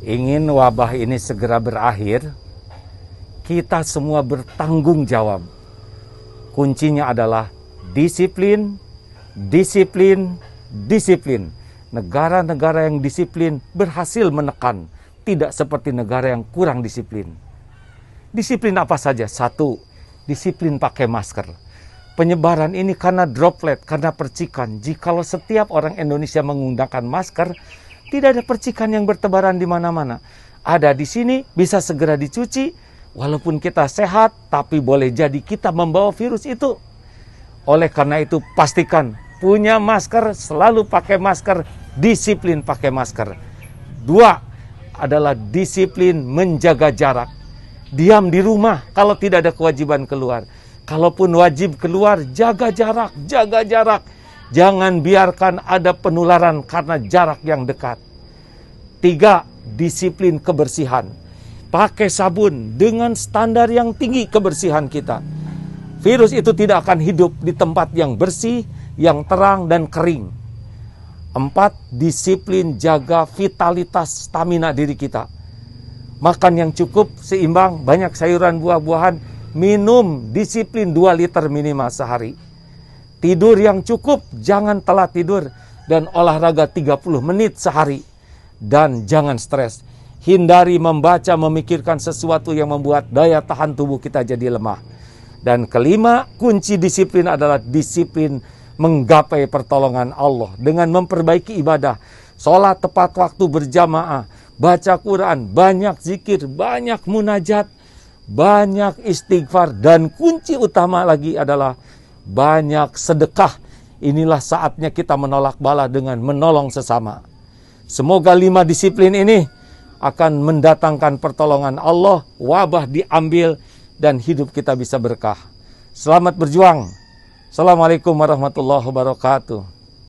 ingin wabah ini segera berakhir, kita semua bertanggung jawab. Kuncinya adalah disiplin, disiplin, disiplin. Negara-negara yang disiplin berhasil menekan, tidak seperti negara yang kurang disiplin. Disiplin apa saja? Satu, disiplin pakai masker. Penyebaran ini karena droplet, karena percikan. Jikalau setiap orang Indonesia menggunakan masker, tidak ada percikan yang bertebaran di mana-mana. Ada di sini, bisa segera dicuci. Walaupun kita sehat, tapi boleh jadi kita membawa virus itu. Oleh karena itu, pastikan punya masker, selalu pakai masker, disiplin pakai masker. Dua adalah disiplin menjaga jarak. Diam di rumah kalau tidak ada kewajiban keluar. Kalaupun wajib keluar, jaga jarak, jaga jarak. Jangan biarkan ada penularan karena jarak yang dekat. Tiga, disiplin kebersihan. Pakai sabun dengan standar yang tinggi kebersihan kita. Virus itu tidak akan hidup di tempat yang bersih, yang terang dan kering. Empat, disiplin jaga vitalitas stamina diri kita. Makan yang cukup, seimbang, banyak sayuran buah-buahan, minum disiplin 2 liter minimal sehari. Tidur yang cukup, jangan telat tidur, dan olahraga 30 menit sehari dan jangan stres. Hindari membaca memikirkan sesuatu yang membuat daya tahan tubuh kita jadi lemah. Dan kelima, kunci disiplin adalah disiplin menggapai pertolongan Allah dengan memperbaiki ibadah, sholat tepat waktu berjamaah, baca Quran, banyak zikir, banyak munajat, banyak istighfar, dan kunci utama lagi adalah banyak sedekah. Inilah saatnya kita menolak bala dengan menolong sesama. Semoga lima disiplin ini akan mendatangkan pertolongan Allah, wabah diambil, dan hidup kita bisa berkah. Selamat berjuang. Assalamualaikum warahmatullahi wabarakatuh.